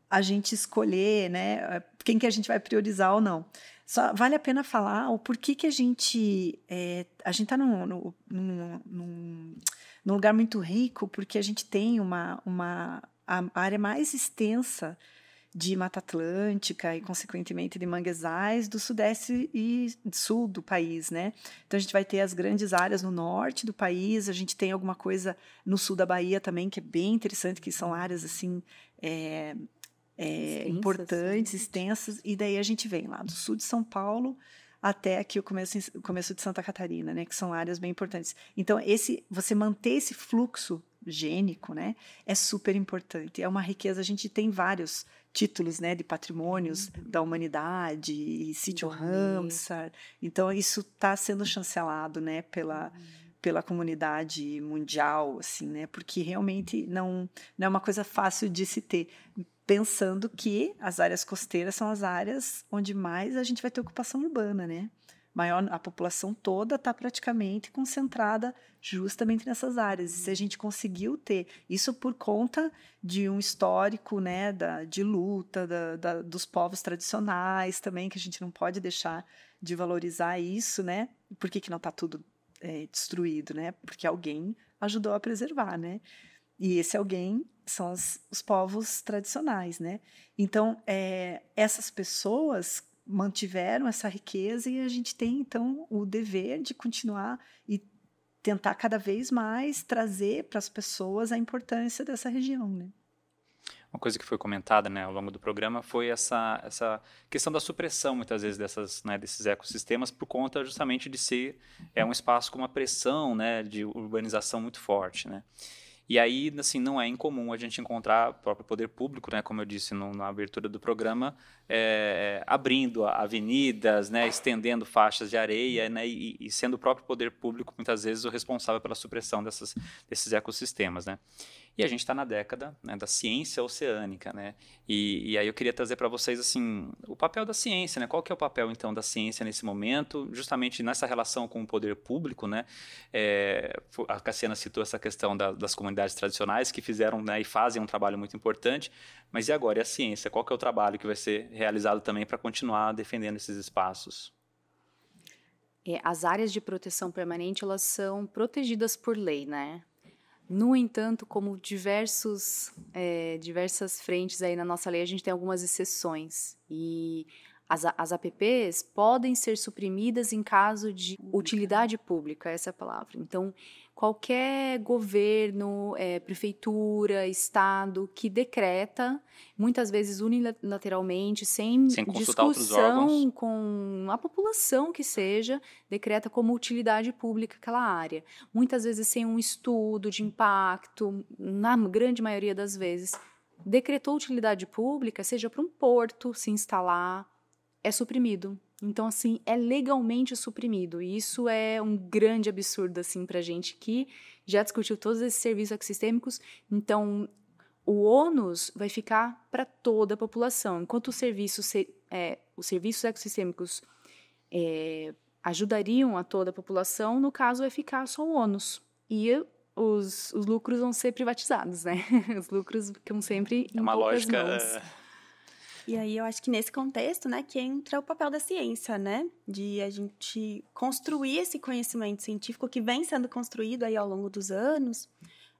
a gente escolher, né? Quem que a gente vai priorizar ou não. Só vale a pena falar o porquê que a gente é, a gente está num, num, num, num, lugar muito rico, porque a gente tem uma, uma a área mais extensa de Mata Atlântica e, consequentemente, de manguezais do sudeste e sul do país, né? Então, a gente vai ter as grandes áreas no norte do país, a gente tem alguma coisa no sul da Bahia também, que é bem interessante, que são áreas, assim, é, é, extensas, né, importantes, extensas, e daí a gente vem lá do sul de São Paulo até aqui o começo, começo de Santa Catarina, né, que são áreas bem importantes. Então, esse você manter esse fluxo gênico, né, é super importante. É uma riqueza, a gente tem vários títulos, né, de patrimônios uhum. da humanidade, e sítio Ramsar. Então, isso está sendo chancelado, né, pela uhum pela comunidade mundial, assim, né? Porque realmente não, não é uma coisa fácil de se ter, pensando que as áreas costeiras são as áreas onde mais a gente vai ter ocupação urbana, né? Maior, a população toda está praticamente concentrada justamente nessas áreas. E se a gente conseguiu ter isso por conta de um histórico né, da, de luta da, da, dos povos tradicionais também, que a gente não pode deixar de valorizar isso, né? Por que, que não está tudo é, destruído, né? Porque alguém ajudou a preservar, né? E esse alguém são as, os povos tradicionais, né? Então, é, essas pessoas mantiveram essa riqueza e a gente tem, então, o dever de continuar e tentar cada vez mais trazer para as pessoas a importância dessa região, né? Uma coisa que foi comentada né, ao longo do programa foi essa, essa questão da supressão, muitas vezes, dessas, né, desses ecossistemas, por conta justamente de ser é, um espaço com uma pressão né, de urbanização muito forte. Né? E aí, assim, não é incomum a gente encontrar o próprio poder público, né, como eu disse no, na abertura do programa, é, abrindo avenidas, né, estendendo faixas de areia, né, e, e, sendo o próprio poder público muitas vezes o responsável pela supressão dessas, desses ecossistemas, né. E a gente está na década né, da ciência oceânica, né? E, e aí eu queria trazer para vocês assim o papel da ciência, né? Qual que é o papel então da ciência nesse momento, justamente nessa relação com o poder público, né? É, a Cassiana citou essa questão da, das comunidades tradicionais que fizeram né, e fazem um trabalho muito importante, mas e agora e a ciência? Qual que é o trabalho que vai ser realizado também para continuar defendendo esses espaços? É, as áreas de proteção permanente elas são protegidas por lei, né? No entanto, como diversos, é, diversas frentes aí na nossa lei, a gente tem algumas exceções. E as, as APPs podem ser suprimidas em caso de utilidade pública, essa é a palavra. Então, qualquer governo, é, prefeitura, estado que decreta, muitas vezes unilateralmente, sem, sem discussão com a população que seja, decreta como utilidade pública aquela área. Muitas vezes sem um estudo de impacto, na grande maioria das vezes. Decretou utilidade pública, seja para um porto se instalar, é suprimido então, assim, é legalmente suprimido. E isso é um grande absurdo, assim, pra gente que já discutiu todos esses serviços ecossistêmicos. Então, o ônus vai ficar para toda a população. Enquanto os serviços, é, os serviços ecossistêmicos é, ajudariam a toda a população, no caso, vai ficar só o ônus. E os, os lucros vão ser privatizados, né? Os lucros ficam sempre é em é uma lógica mãos. É, e aí eu acho que nesse contexto, né, que entra o papel da ciência, né, de a gente construir esse conhecimento científico que vem sendo construído aí ao longo dos anos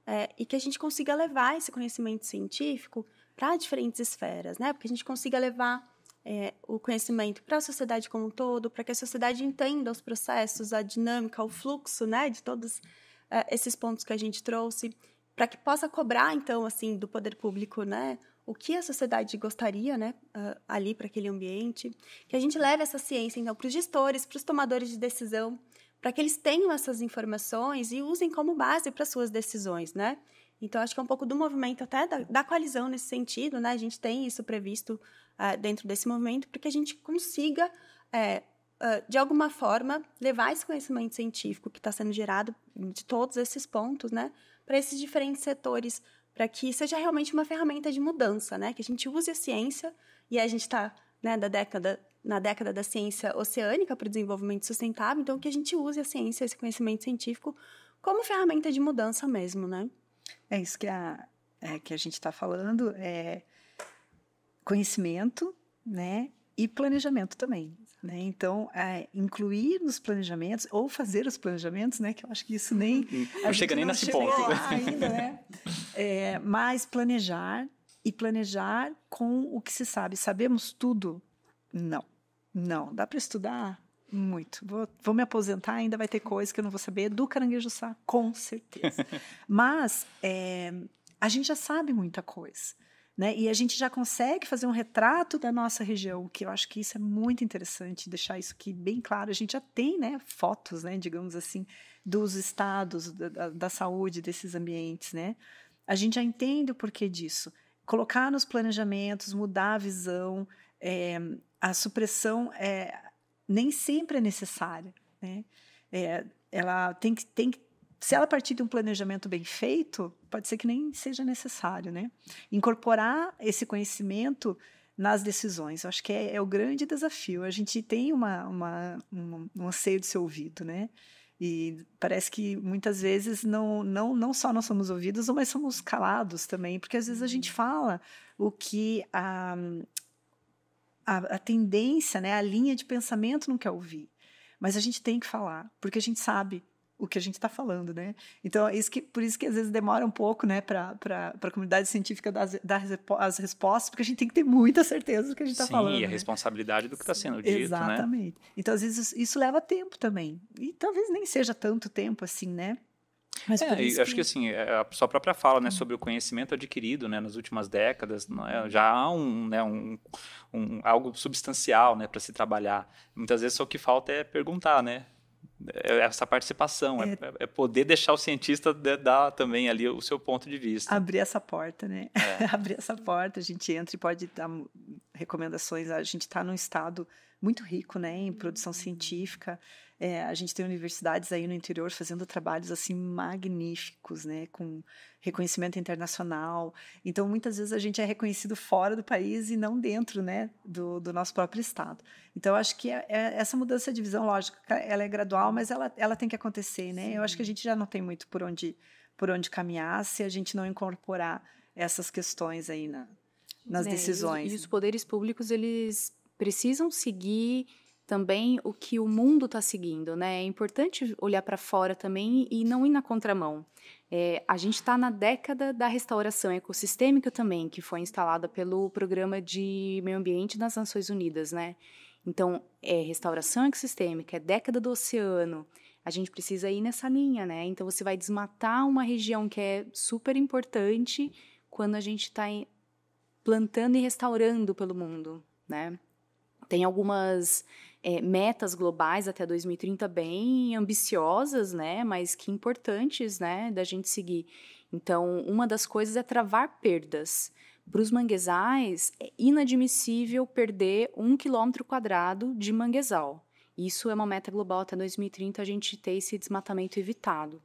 é, e que a gente consiga levar esse conhecimento científico para diferentes esferas, né, porque a gente consiga levar é, o conhecimento para a sociedade como um todo, para que a sociedade entenda os processos, a dinâmica, o fluxo, né, de todos é, esses pontos que a gente trouxe, para que possa cobrar então assim do poder público, né, o que a sociedade gostaria né, ah, ali para aquele ambiente, que a gente leve essa ciência então para os gestores, para os tomadores de decisão, para que eles tenham essas informações e usem como base para suas decisões, né? Então acho que é um pouco do movimento até da, da coalizão nesse sentido, né? A gente tem isso previsto uh, dentro desse movimento para que a gente consiga é, uh, de alguma forma levar esse conhecimento científico que está sendo gerado de todos esses pontos, né, para esses diferentes setores para que seja realmente uma ferramenta de mudança, né? Que a gente use a ciência e a gente está né, da década na década da ciência oceânica para o desenvolvimento sustentável, então que a gente use a ciência, esse conhecimento científico como ferramenta de mudança mesmo, né? É isso que a, é, que a gente está falando, é conhecimento, né? E planejamento também. Né? Então, é, incluir nos planejamentos, ou fazer os planejamentos, né? que eu acho que isso nem. Uhum. Não chega nem nesse ponto. Ainda, né? é, mas planejar e planejar com o que se sabe. Sabemos tudo? Não. Não. Dá para estudar? Muito. Vou, vou, me aposentar, ainda vai ter coisa que eu não vou saber do caranguejo sá, com certeza. Mas é, a gente já sabe muita coisa. Né? E a gente já consegue fazer um retrato da nossa região, que eu acho que isso é muito interessante, deixar isso aqui bem claro. A gente já tem né, fotos, né, digamos assim, dos estados, da, da saúde desses ambientes. Né? A gente já entende o porquê disso. Colocar nos planejamentos, mudar a visão, é, a supressão é, nem sempre é necessária. Né? É, ela tem que, tem que, se ela partir de um planejamento bem feito, pode ser que nem seja necessário, né? Incorporar esse conhecimento nas decisões. Eu acho que é, é, o grande desafio. A gente tem uma, uma, um, um anseio de ser ouvido, né? E parece que muitas vezes não, não, não só nós somos ouvidos, mas somos calados também, porque às vezes a gente uhum. fala o que a, a, a tendência, né, a linha de pensamento não quer ouvir. Mas a gente tem que falar, porque a gente sabe o que a gente está falando, né? Então, é isso que, por isso que às vezes demora um pouco, né, para a comunidade científica dar, dar as respostas, porque a gente tem que ter muita certeza do que a gente está falando. Sim, a né? responsabilidade do que está sendo dito, Exatamente. né? Exatamente. Então, às vezes, isso leva tempo também. E talvez nem seja tanto tempo assim, né? Mas é, que... acho que assim, é, a sua própria fala né, hum. sobre o conhecimento adquirido né, nas últimas décadas, né, já há um, né, um, um algo substancial né, para se trabalhar. Muitas vezes só o que falta é perguntar, né? É, é essa participação, é, é, é, poder deixar o cientista dar também ali o seu ponto de vista. Abrir essa porta, né? É. abrir essa porta, a gente entra e pode dar recomendações. A gente está num estado muito rico, né, em produção científica, é, a gente tem universidades aí no interior fazendo trabalhos assim magníficos, né, com reconhecimento internacional. Então, muitas vezes a gente é reconhecido fora do país e não dentro, né, do, do nosso próprio estado. Então, acho que é, é, essa mudança de visão, lógico, ela é gradual, mas ela, ela tem que acontecer, né? Sim. Eu acho que a gente já não tem muito por onde por onde caminhar se a gente não incorporar essas questões aí na, nas é, né, decisões. E os, e os poderes públicos eles precisam seguir também o que o mundo está seguindo, né? É importante olhar para fora também e não ir na contramão. É, a gente está na década da restauração ecossistêmica também, que foi instalada pelo Programa de Meio Ambiente das Nações Unidas, né? Então, é restauração ecossistêmica, é década do oceano. A gente precisa ir nessa linha, né? Então, você vai desmatar uma região que é super importante quando a gente está plantando e restaurando pelo mundo, né? Tem algumas é, metas globais até 2030 bem ambiciosas, né? Mas que importantes, né? Da gente seguir. Então, uma das coisas é travar perdas. Para os manguezais, é inadmissível perder um quilômetro quadrado de manguezal. Isso é uma meta global até 2030 a gente ter esse desmatamento evitado.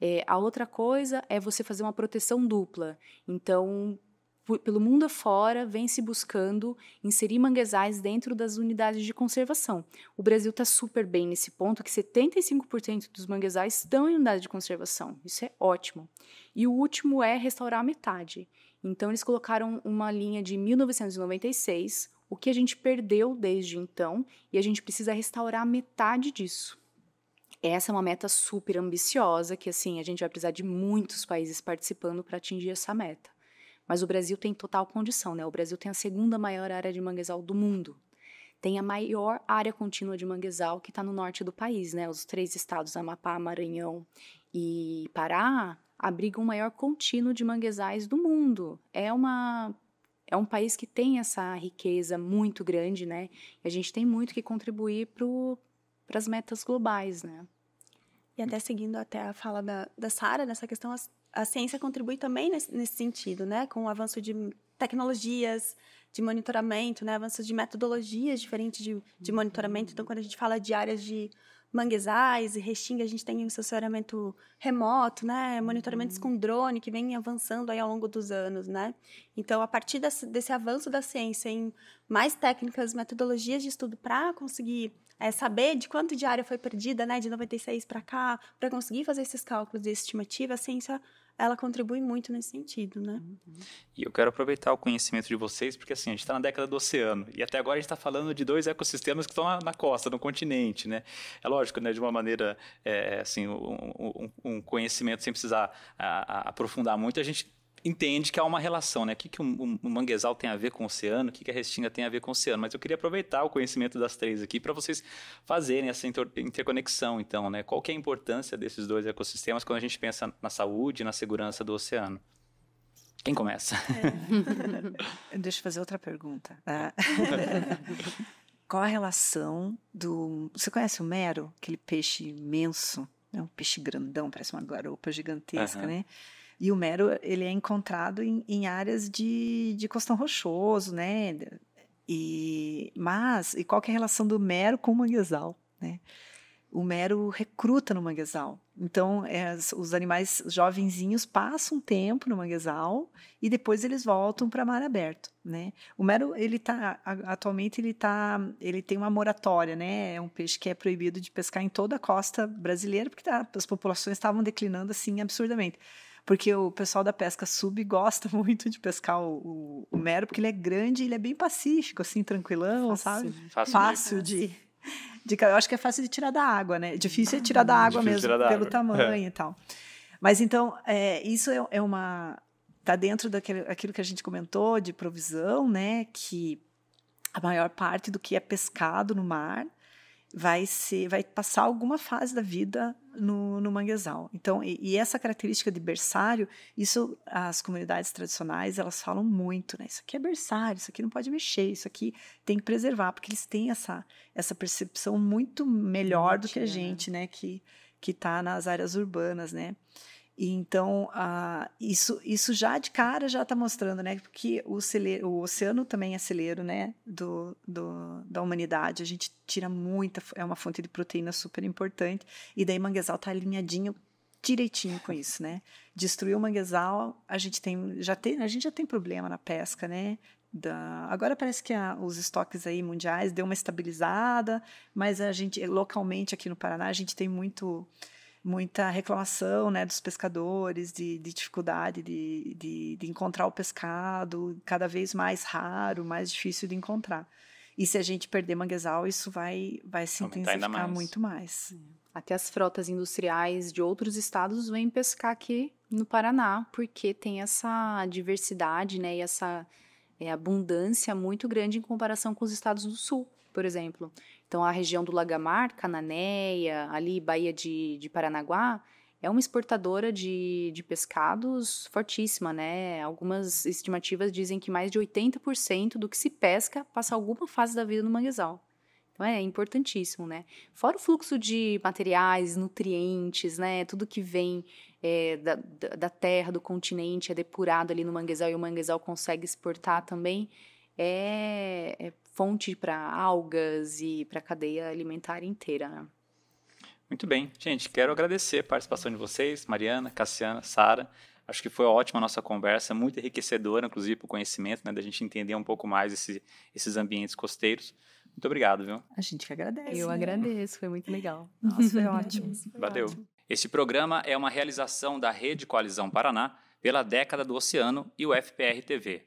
É, a outra coisa é você fazer uma proteção dupla. Então, pelo mundo afora, vem se buscando inserir manguezais dentro das unidades de conservação. O Brasil está super bem nesse ponto, que 75% dos manguezais estão em unidade de conservação. Isso é ótimo. E o último é restaurar a metade. Então, eles colocaram uma linha de 1996, o que a gente perdeu desde então, e a gente precisa restaurar a metade disso. Essa é uma meta super ambiciosa, que assim, a gente vai precisar de muitos países participando para atingir essa meta. Mas o Brasil tem total condição, né? O Brasil tem a segunda maior área de manguezal do mundo. Tem a maior área contínua de manguezal que está no norte do país, né? Os três estados, Amapá, Maranhão e Pará, abrigam o maior contínuo de manguezais do mundo. É uma é um país que tem essa riqueza muito grande, né? E a gente tem muito que contribuir para as metas globais, né? E até seguindo até a fala da, da Sara nessa questão, as a ciência contribui também nesse, nesse sentido, né? Com o avanço de tecnologias de monitoramento, né? Avanços de metodologias diferentes de, de uhum. monitoramento. Então, quando a gente fala de áreas de manguezais e restinga, a gente tem o sensoramento remoto, né? Monitoramentos uhum. com drone que vem avançando aí ao longo dos anos, né? Então, a partir desse, desse avanço da ciência em mais técnicas, metodologias de estudo para conseguir é, saber de quanto de área foi perdida, né? De 96 para cá, para conseguir fazer esses cálculos de estimativa, a ciência ela contribui muito nesse sentido, né? E eu quero aproveitar o conhecimento de vocês, porque assim, a gente está na década do oceano, e até agora a gente está falando de dois ecossistemas que estão na, costa, no continente, né? É lógico, né, de uma maneira, é, assim, um, um, um, conhecimento sem precisar a, a aprofundar muito, a gente entende que há uma relação, né? O que, que o, um, um manguezal tem a ver com o oceano, o que, que a restinga tem a ver com o oceano. Mas eu queria aproveitar o conhecimento das três aqui para vocês fazerem essa inter interconexão, então, né? Qual que é a importância desses dois ecossistemas quando a gente pensa na saúde e na segurança do oceano? Quem começa? É. Deixa eu fazer outra pergunta. Ah. Qual a relação do. Você conhece o Mero, aquele peixe imenso? É um peixe grandão, parece uma garopa gigantesca, uhum. né? E o mero, ele é encontrado em, em áreas de, de costão rochoso, né? E, mas, e qual é a relação do mero com o manguezal, né? O mero recruta no manguezal. Então, é, os animais jovenzinhos passam um tempo no manguezal e depois eles voltam para mar aberto, né? O mero, ele tá, atualmente, ele, tá, ele tem uma moratória, né? É um peixe que é proibido de pescar em toda a costa brasileira, porque tá, as populações estavam declinando, assim, absurdamente porque o pessoal da pesca sub gosta muito de pescar o, o mero, porque ele é grande e ele é bem pacífico, assim, tranquilão, fácil. sabe? Fácil, fácil de... de... Eu acho que é fácil de tirar da água, né? Difícil é tirar da uhum. água Difícil mesmo, da pelo água. tamanho é. e tal. Mas então, é, isso é, é uma. Está dentro daquilo que a gente comentou de provisão, né? Que a maior parte do que é pescado no mar vai ser, vai passar alguma fase da vida no, no manguezal. Então, e, e, essa característica de berçário, isso as comunidades tradicionais elas falam muito, né? Isso aqui é berçário, isso aqui não pode mexer, isso aqui tem que preservar, porque eles têm essa essa percepção muito melhor do que a né? gente, né? Que que está nas áreas urbanas, né? E então, ah, isso, isso já de cara já está mostrando, né? Porque o, celeiro, o oceano também é celeiro, né? Do, do, da humanidade. A gente tira muita, é uma fonte de proteína super importante. E daí Manguezal está alinhadinho direitinho com isso, né? Destruir o manguezal, a gente tem, já tem, a gente já tem problema na pesca, né? Da, agora parece que a, os estoques aí mundiais deu uma estabilizada, mas a gente localmente aqui no Paraná a gente tem muito muita reclamação né, dos pescadores, de, de dificuldade de, de, de encontrar o pescado, cada vez mais raro, mais difícil de encontrar. E se a gente perder manguezal, isso vai, vai se Aumentar intensificar mais. muito mais. É. Até as frotas industriais de outros estados vêm pescar aqui no Paraná, porque tem essa diversidade né, e essa é, abundância muito grande em comparação com os estados do sul, por exemplo. Então, a região do Lagamar, Cananéia, ali Baía de, de Paranaguá, é uma exportadora de, de pescados fortíssima, né? Algumas estimativas dizem que mais de 80% do que se pesca passa alguma fase da vida no manguezal. Então é importantíssimo, né? Fora o fluxo de materiais, nutrientes, né? Tudo que vem é, da, da terra, do continente, é depurado ali no manguezal e o manguezal consegue exportar também é, é fonte para algas e para a cadeia alimentar inteira. Né? Muito bem. Gente, quero agradecer a participação de vocês, Mariana, Cassiana, Sara. Acho que foi ótima a nossa conversa, muito enriquecedora, inclusive, para o conhecimento, né, da gente entender um pouco mais esse, esses ambientes costeiros. Muito obrigado, viu? A gente que agradece. Eu né? agradeço, foi muito legal. Nossa, foi ótimo. Foi Valeu. Ótimo. Este programa é uma realização da Rede Coalizão Paraná pela década do oceano e o FPR TV.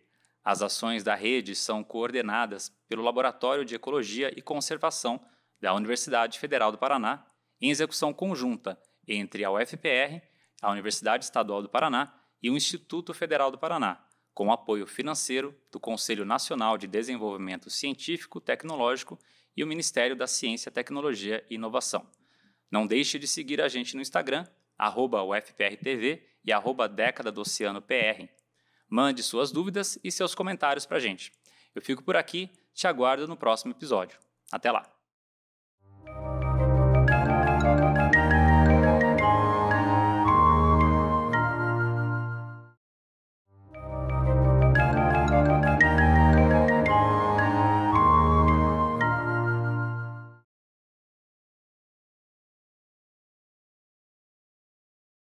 As ações da rede são coordenadas pelo Laboratório de Ecologia e Conservação da Universidade Federal do Paraná, em execução conjunta entre a UFPR, a Universidade Estadual do Paraná e o Instituto Federal do Paraná, com apoio financeiro do Conselho Nacional de Desenvolvimento Científico, Tecnológico e o Ministério da Ciência, Tecnologia e Inovação. Não deixe de seguir a gente no Instagram, UFPRTV e Década do Oceano PR. Mande suas dúvidas e seus comentários para a gente. Eu fico por aqui, te aguardo no próximo episódio. Até lá!